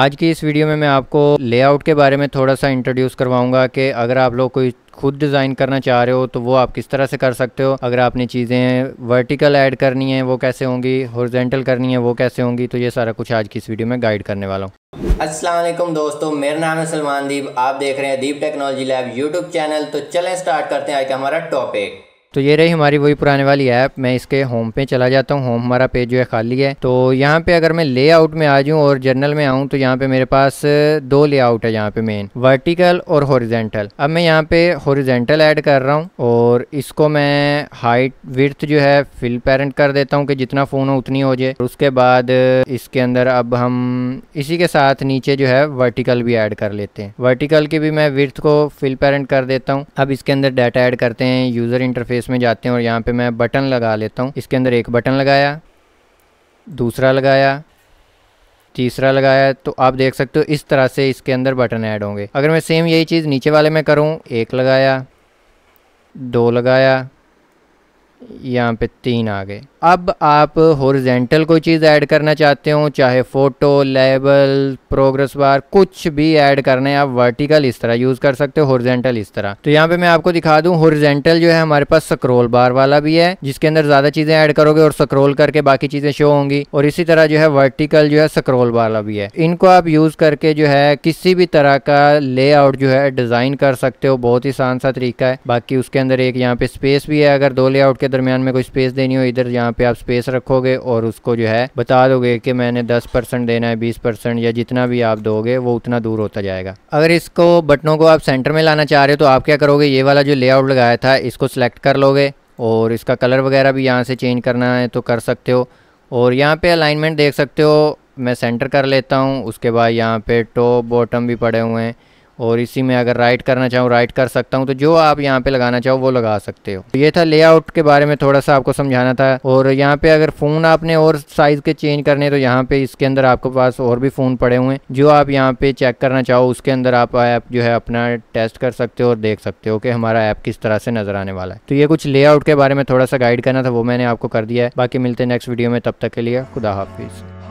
आज की इस वीडियो में मैं आपको लेआउट के बारे में थोड़ा सा इंट्रोड्यूस करवाऊंगा कि अगर आप लोग कोई खुद डिज़ाइन करना चाह रहे हो तो वो आप किस तरह से कर सकते हो अगर आपने चीज़ें वर्टिकल ऐड करनी है वो कैसे होंगी हॉरिजेंटल करनी है वो कैसे होंगी तो ये सारा कुछ आज की इस वीडियो में गाइड करने वाला हूँ असलम दोस्तों मेरा नाम है सलमान दीप आप देख रहे हैं Deep technology lab YouTube channel तो चलें स्टार्ट करते हैं आज का हमारा टॉपिक तो ये रही हमारी वही पुराने वाली ऐप मैं इसके होम पे चला जाता हूँ होम हमारा पेज जो है खाली है तो यहाँ पे अगर मैं लेआउट में आ जाऊँ और जर्नल में आऊँ तो यहाँ पे मेरे पास दो लेआउट है यहाँ पे मेन वर्टिकल और हॉरिजेंटल अब मैं यहाँ पे हॉरिजेंटल ऐड कर रहा हूँ और इसको मैं हाइट विर्थ जो है फिल पेरेंट कर देता हूँ कि जितना फ़ोन हो उतनी हो जाए उसके बाद इसके अंदर अब हम इसी के साथ नीचे जो है वर्टिकल भी ऐड कर लेते हैं वर्टिकल की भी मैं विर्थ को फिल पेरेंट कर देता हूँ अब इसके अंदर डाटा ऐड करते हैं यूज़र इंटरफेस इंटरफेस में जाते हैं और यहाँ पे मैं बटन लगा लेता हूँ इसके अंदर एक बटन लगाया दूसरा लगाया तीसरा लगाया तो आप देख सकते हो इस तरह से इसके अंदर बटन ऐड होंगे अगर मैं सेम यही चीज़ नीचे वाले में करूँ एक लगाया दो लगाया यहाँ पे तीन आ गए अब आप हॉरिजेंटल कोई चीज़ ऐड करना चाहते हो चाहे फ़ोटो लेबल प्रोग्रेस बार कुछ भी ऐड करना है आप वर्टिकल इस तरह यूज़ कर सकते हो हॉरिजेंटल इस तरह तो यहाँ पे मैं आपको दिखा दूँ हॉरिजेंटल जो है हमारे पास स्क्रोल बार वाला भी है जिसके अंदर ज़्यादा चीज़ें ऐड करोगे और स्क्रोल करके बाकी चीज़ें शो होंगी और इसी तरह जो है वर्टिकल जो है स्क्रोल वाला भी है इनको आप यूज़ करके जो है किसी भी तरह का लेआउट जो है डिज़ाइन कर सकते हो बहुत ही आसान सा तरीका है बाकी उसके अंदर एक यहाँ पे स्पेस भी है अगर दो ले के दरमियान में कोई स्पेस देनी हो इधर यहाँ यहाँ पे आप स्पेस रखोगे और उसको जो है बता दोगे कि मैंने दस परसेंट देना है बीस परसेंट या जितना भी आप दोगे वो उतना दूर होता जाएगा अगर इसको बटनों को आप सेंटर में लाना चाह रहे हो तो आप क्या करोगे ये वाला जो लेआउट लगाया था इसको सिलेक्ट कर लोगे और इसका कलर वगैरह भी यहाँ से चेंज करना है तो कर सकते हो और यहाँ पे अलाइनमेंट देख सकते हो मैं सेंटर कर लेता हूँ उसके बाद यहाँ पे टॉप बॉटम भी पड़े हुए हैं और इसी में अगर राइट करना चाहूँ राइट कर सकता हूँ तो जो आप यहाँ पे लगाना चाहो वो लगा सकते हो तो ये था लेआउट के बारे में थोड़ा सा आपको समझाना था और यहाँ पे अगर फ़ोन आपने और साइज़ के चेंज करने तो यहाँ पे इसके अंदर आपके पास और भी फ़ोन पड़े हुए हैं जो आप यहाँ पे चेक करना चाहो उसके अंदर आप ऐप जो है अपना टेस्ट कर सकते हो और देख सकते हो कि हमारा ऐप किस तरह से नज़र आने वाला है तो ये कुछ लेआउट के बारे में थोड़ा सा गाइड करना था वो मैंने आपको कर दिया है बाकी मिलते नेक्स्ट वीडियो में तब तक के लिए खुदा हाफिज़